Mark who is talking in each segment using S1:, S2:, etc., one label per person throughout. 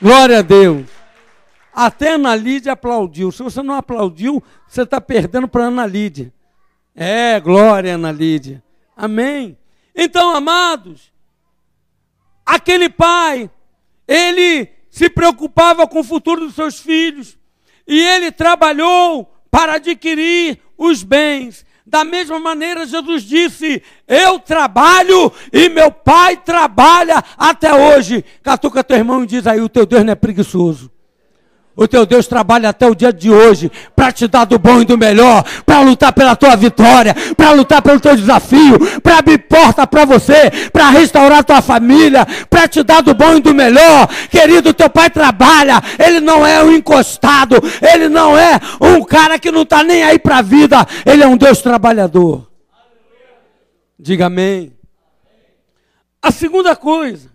S1: Glória a Deus. Até a Lídia aplaudiu. Se você não aplaudiu, você está perdendo para Ana Lídia. É, glória, Lídia. Amém. Então, amados, aquele pai, ele se preocupava com o futuro dos seus filhos e ele trabalhou para adquirir os bens. Da mesma maneira, Jesus disse: Eu trabalho e meu pai trabalha até hoje. Catuca teu irmão e diz aí: O teu Deus não é preguiçoso. O teu Deus trabalha até o dia de hoje para te dar do bom e do melhor, para lutar pela tua vitória, para lutar pelo teu desafio, para abrir porta para você, para restaurar tua família, para te dar do bom e do melhor. Querido, teu pai trabalha, ele não é um encostado, ele não é um cara que não está nem aí para a vida, ele é um Deus trabalhador. Diga amém. A segunda coisa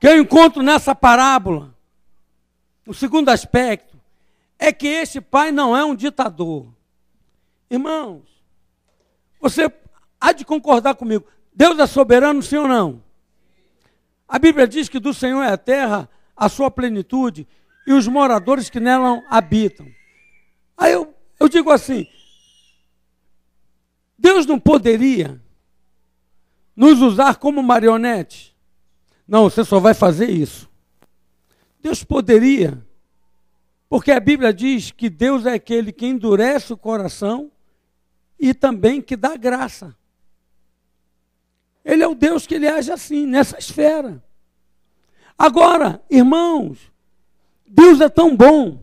S1: que eu encontro nessa parábola o segundo aspecto é que este pai não é um ditador. Irmãos, você há de concordar comigo. Deus é soberano, sim ou não? A Bíblia diz que do Senhor é a terra, a sua plenitude e os moradores que nela habitam. Aí eu, eu digo assim: Deus não poderia nos usar como marionete? Não, você só vai fazer isso. Deus poderia, porque a Bíblia diz que Deus é aquele que endurece o coração e também que dá graça. Ele é o Deus que ele age assim, nessa esfera. Agora, irmãos, Deus é tão bom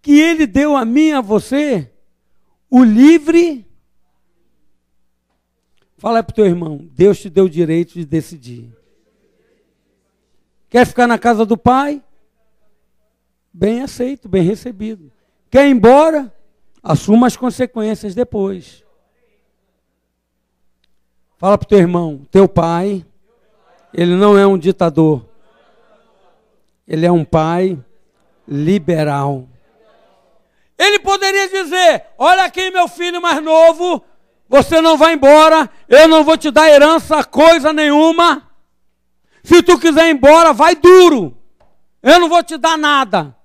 S1: que ele deu a mim e a você o livre. Fala para o teu irmão, Deus te deu o direito de decidir. Quer ficar na casa do pai? Bem aceito, bem recebido. Quer ir embora? Assuma as consequências depois. Fala para o teu irmão, teu pai, ele não é um ditador. Ele é um pai liberal. Ele poderia dizer: Olha aqui, meu filho mais novo, você não vai embora, eu não vou te dar herança, coisa nenhuma. Se tu quiser ir embora, vai duro. Eu não vou te dar nada.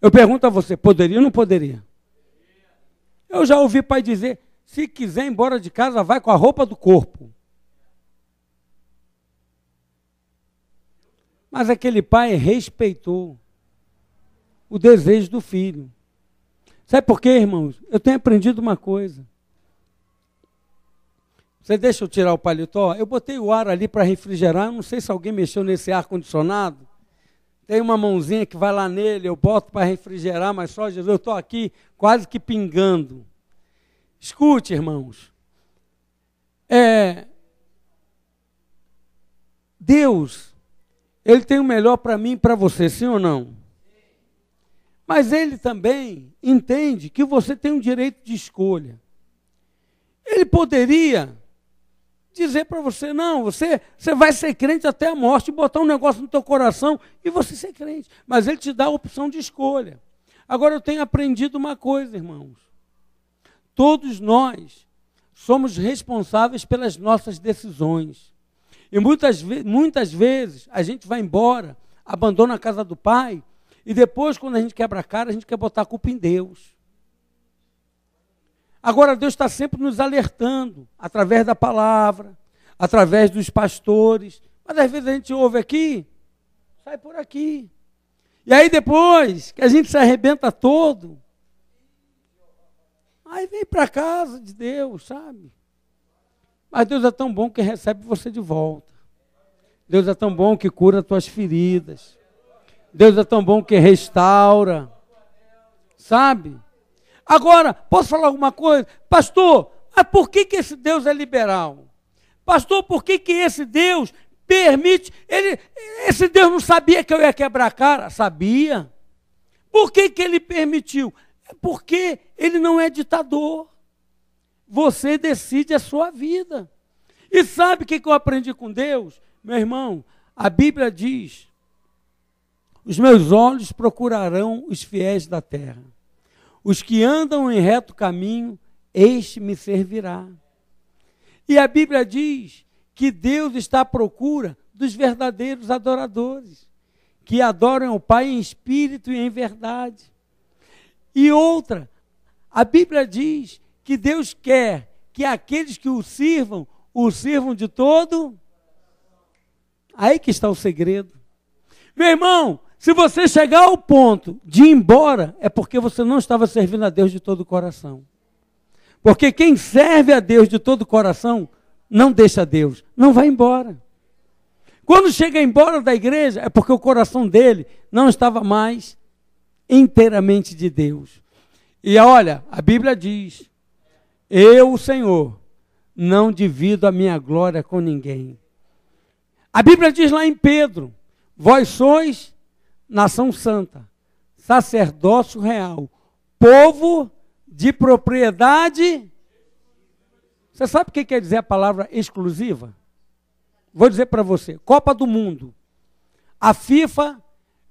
S1: Eu pergunto a você, poderia ou não poderia? Eu já ouvi pai dizer, se quiser ir embora de casa, vai com a roupa do corpo. Mas aquele pai respeitou o desejo do filho. Sabe por quê, irmãos? Eu tenho aprendido uma coisa. Você deixa eu tirar o paletó? Eu botei o ar ali para refrigerar. Eu não sei se alguém mexeu nesse ar-condicionado. Tem uma mãozinha que vai lá nele, eu boto para refrigerar, mas só Jesus, eu estou aqui quase que pingando. Escute, irmãos. É, Deus, Ele tem o melhor para mim e para você, sim ou não? Mas Ele também entende que você tem um direito de escolha. Ele poderia dizer para você, não, você, você vai ser crente até a morte, botar um negócio no teu coração e você ser crente. Mas ele te dá a opção de escolha. Agora eu tenho aprendido uma coisa, irmãos. Todos nós somos responsáveis pelas nossas decisões. E muitas, muitas vezes a gente vai embora, abandona a casa do pai, e depois, quando a gente quebra a cara, a gente quer botar a culpa em Deus. Agora, Deus está sempre nos alertando, através da palavra, através dos pastores. Mas às vezes a gente ouve aqui, sai por aqui. E aí depois que a gente se arrebenta todo, aí vem para casa de Deus, sabe? Mas Deus é tão bom que recebe você de volta. Deus é tão bom que cura as tuas feridas. Deus é tão bom que restaura. Sabe? Agora, posso falar alguma coisa? Pastor, mas por que, que esse Deus é liberal? Pastor, por que, que esse Deus permite? Ele, esse Deus não sabia que eu ia quebrar a cara? Sabia. Por que, que ele permitiu? É porque ele não é ditador. Você decide a sua vida. E sabe o que, que eu aprendi com Deus? Meu irmão, a Bíblia diz: os meus olhos procurarão os fiéis da terra. Os que andam em reto caminho, este me servirá. E a Bíblia diz que Deus está à procura dos verdadeiros adoradores, que adoram o Pai em espírito e em verdade. E outra, a Bíblia diz que Deus quer que aqueles que o sirvam, o sirvam de todo. Aí que está o segredo. Meu irmão, se você chegar ao ponto de ir embora, é porque você não estava servindo a Deus de todo o coração. Porque quem serve a Deus de todo o coração, não deixa Deus, não vai embora. Quando chega embora da igreja, é porque o coração dele não estava mais inteiramente de Deus. E olha, a Bíblia diz: Eu, o Senhor, não divido a minha glória com ninguém. A Bíblia diz lá em Pedro: Vós sois nação santa, sacerdócio real, povo de propriedade. Você sabe o que quer dizer a palavra exclusiva? Vou dizer para você, Copa do Mundo. A FIFA,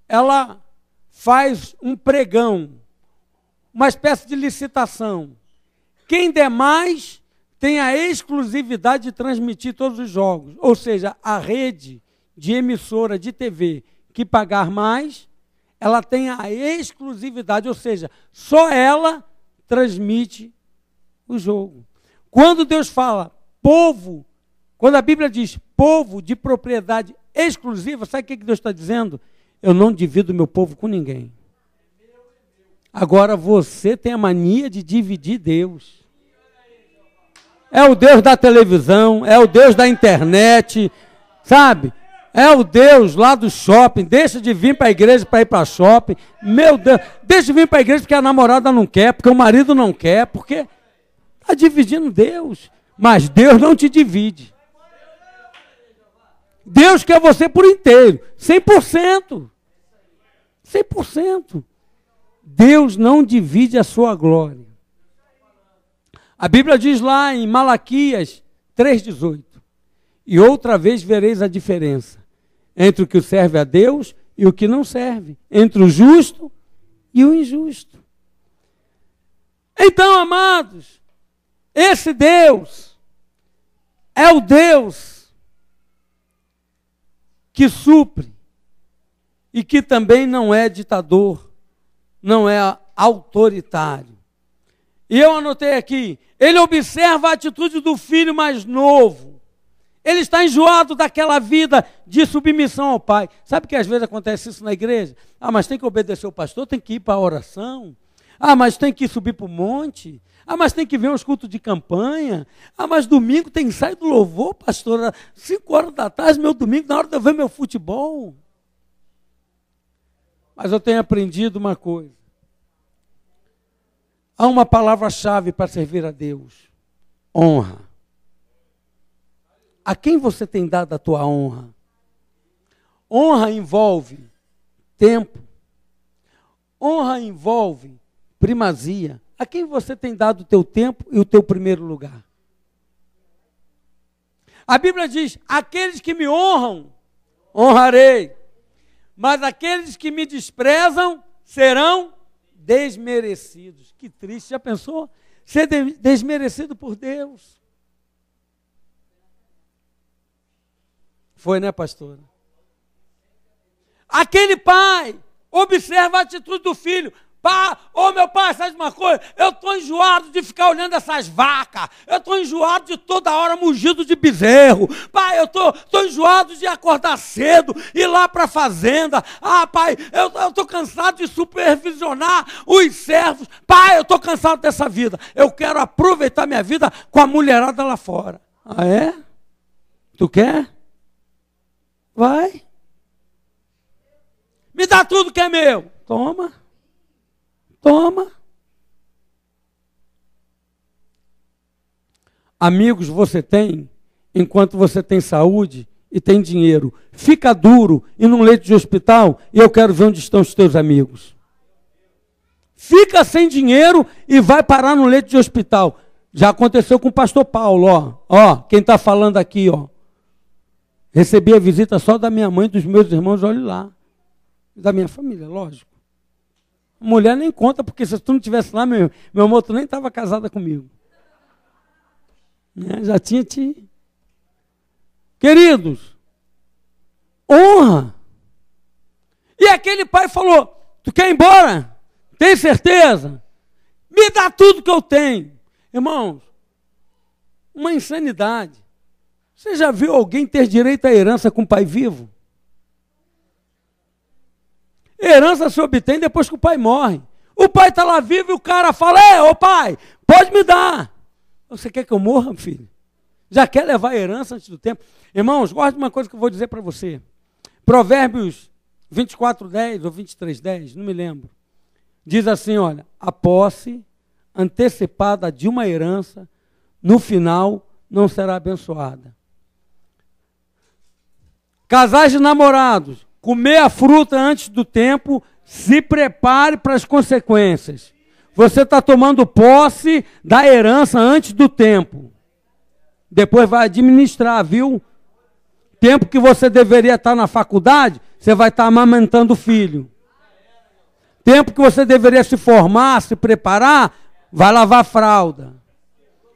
S1: ela faz um pregão, uma espécie de licitação. Quem der mais tem a exclusividade de transmitir todos os jogos, ou seja, a rede de emissora de TV que pagar mais, ela tem a exclusividade, ou seja, só ela transmite o jogo. Quando Deus fala povo, quando a Bíblia diz povo de propriedade exclusiva, sabe o que Deus está dizendo? Eu não divido meu povo com ninguém. Agora você tem a mania de dividir Deus. É o Deus da televisão, é o Deus da internet, sabe? É o Deus lá do shopping. Deixa de vir para a igreja para ir para shopping. Meu Deus, deixa de vir para a igreja porque a namorada não quer, porque o marido não quer, porque está dividindo Deus. Mas Deus não te divide. Deus quer você por inteiro, 100%. 100%. Deus não divide a sua glória. A Bíblia diz lá em Malaquias 3,18: E outra vez vereis a diferença entre o que serve a Deus e o que não serve, entre o justo e o injusto. Então, amados, esse Deus é o Deus que supre e que também não é ditador, não é autoritário. E eu anotei aqui, ele observa a atitude do filho mais novo ele está enjoado daquela vida de submissão ao Pai. Sabe que às vezes acontece isso na igreja? Ah, mas tem que obedecer o pastor, tem que ir para a oração. Ah, mas tem que subir para o monte. Ah, mas tem que ver uns cultos de campanha. Ah, mas domingo tem ensaio do louvor, pastora. Cinco horas da tarde, meu domingo, na hora de eu ver meu futebol. Mas eu tenho aprendido uma coisa. Há uma palavra-chave para servir a Deus: honra a quem você tem dado a tua honra? Honra envolve tempo. Honra envolve primazia. A quem você tem dado o teu tempo e o teu primeiro lugar? A Bíblia diz: aqueles que me honram, honrarei. Mas aqueles que me desprezam serão desmerecidos. Que triste, já pensou? Ser desmerecido por Deus. Foi, né, pastor? Aquele pai observa a atitude do filho. Pá, ô oh, meu pai, sabe de uma coisa? Eu estou enjoado de ficar olhando essas vacas. Eu estou enjoado de toda hora mugido de bezerro. Pai, eu estou tô, tô enjoado de acordar cedo, ir lá para a fazenda. Ah, pai, eu estou cansado de supervisionar os servos. Pai, eu estou cansado dessa vida. Eu quero aproveitar minha vida com a mulherada lá fora. Ah, é? Tu quer? Vai. Me dá tudo que é meu. Toma. Toma. Amigos você tem enquanto você tem saúde e tem dinheiro. Fica duro e num leito de hospital e eu quero ver onde estão os teus amigos. Fica sem dinheiro e vai parar no leito de hospital. Já aconteceu com o pastor Paulo, ó. Ó, quem está falando aqui, ó. Recebia visita só da minha mãe, dos meus irmãos, olhe lá. Da minha família, lógico. Mulher nem conta, porque se tu não estivesse lá, meu, meu amor, tu nem estava casada comigo. Né? Já tinha te. Queridos, honra. E aquele pai falou: Tu quer ir embora? Tem certeza? Me dá tudo que eu tenho. Irmãos, uma insanidade. Você já viu alguém ter direito à herança com o pai vivo? Herança se obtém depois que o pai morre. O pai está lá vivo e o cara fala: É, ô pai, pode me dar. Você quer que eu morra, filho? Já quer levar a herança antes do tempo? Irmãos, guarde uma coisa que eu vou dizer para você. Provérbios 24, 10 ou 23, 10, não me lembro. Diz assim: olha, a posse antecipada de uma herança, no final, não será abençoada. Casais de namorados, comer a fruta antes do tempo, se prepare para as consequências. Você está tomando posse da herança antes do tempo. Depois vai administrar, viu? Tempo que você deveria estar tá na faculdade, você vai estar tá amamentando o filho. Tempo que você deveria se formar, se preparar, vai lavar fralda.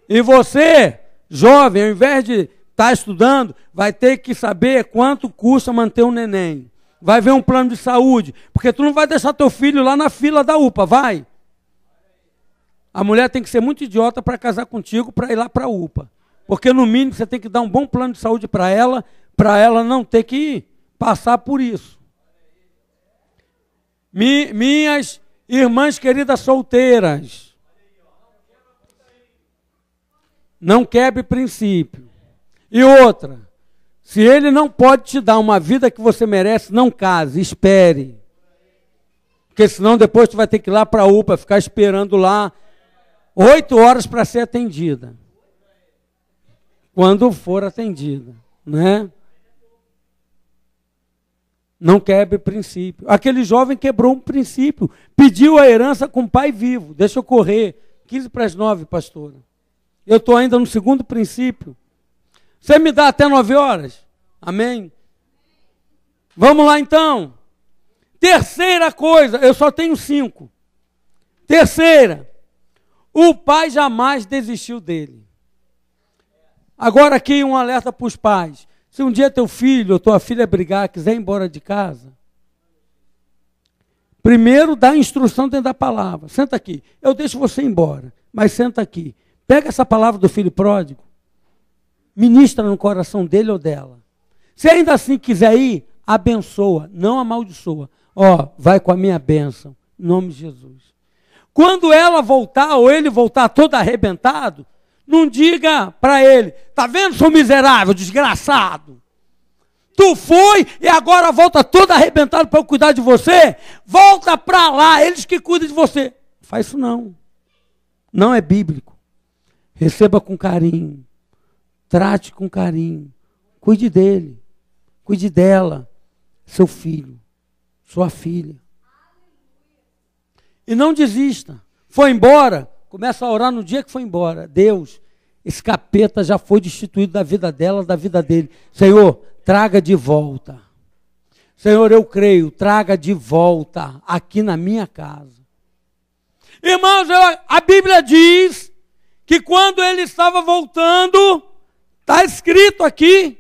S1: E você, jovem, ao invés de está estudando, vai ter que saber quanto custa manter um neném. Vai ver um plano de saúde, porque tu não vai deixar teu filho lá na fila da UPA, vai. A mulher tem que ser muito idiota para casar contigo, para ir lá para a UPA. Porque no mínimo você tem que dar um bom plano de saúde para ela, para ela não ter que passar por isso. Mi, minhas irmãs queridas solteiras, não quebre princípio. E outra, se ele não pode te dar uma vida que você merece, não case, espere. Porque senão depois tu vai ter que ir lá para a UPA, ficar esperando lá oito horas para ser atendida. Quando for atendida, né? Não quebre princípio. Aquele jovem quebrou um princípio. Pediu a herança com o pai vivo. Deixa eu correr. 15 para as 9, pastora. Eu estou ainda no segundo princípio. Você me dá até nove horas? Amém? Vamos lá então. Terceira coisa, eu só tenho cinco. Terceira, o pai jamais desistiu dele. Agora aqui um alerta para os pais. Se um dia teu filho ou tua filha brigar, quiser ir embora de casa, primeiro dá a instrução dentro da palavra. Senta aqui. Eu deixo você embora, mas senta aqui. Pega essa palavra do filho pródigo ministra no coração dele ou dela. Se ainda assim quiser ir, abençoa, não amaldiçoa. Ó, oh, vai com a minha bênção, em nome de Jesus. Quando ela voltar ou ele voltar todo arrebentado, não diga para ele: tá vendo, seu miserável, desgraçado? Tu foi e agora volta todo arrebentado para eu cuidar de você? Volta para lá, eles que cuidam de você. Faz isso não. Não é bíblico. Receba com carinho. Trate com carinho. Cuide dele. Cuide dela. Seu filho. Sua filha. E não desista. Foi embora. Começa a orar no dia que foi embora. Deus, esse capeta já foi destituído da vida dela, da vida dele. Senhor, traga de volta. Senhor, eu creio, traga de volta aqui na minha casa. Irmãos, a Bíblia diz que quando ele estava voltando, Está escrito aqui,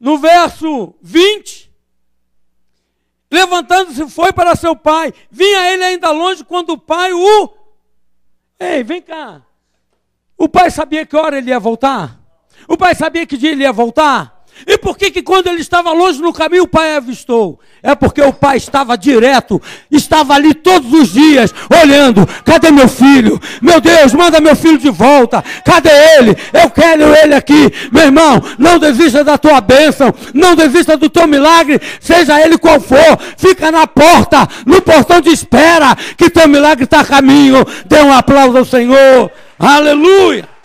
S1: no verso 20: Levantando-se foi para seu pai, vinha ele ainda longe quando o pai o. Ei, vem cá. O pai sabia que hora ele ia voltar? O pai sabia que dia ele ia voltar? E por que, que quando ele estava longe no caminho o pai avistou? É porque o pai estava direto, estava ali todos os dias, olhando: cadê meu filho? Meu Deus, manda meu filho de volta. Cadê ele? Eu quero ele aqui. Meu irmão, não desista da tua bênção, não desista do teu milagre, seja ele qual for. Fica na porta, no portão de espera, que teu milagre está a caminho. Dê um aplauso ao Senhor. Aleluia!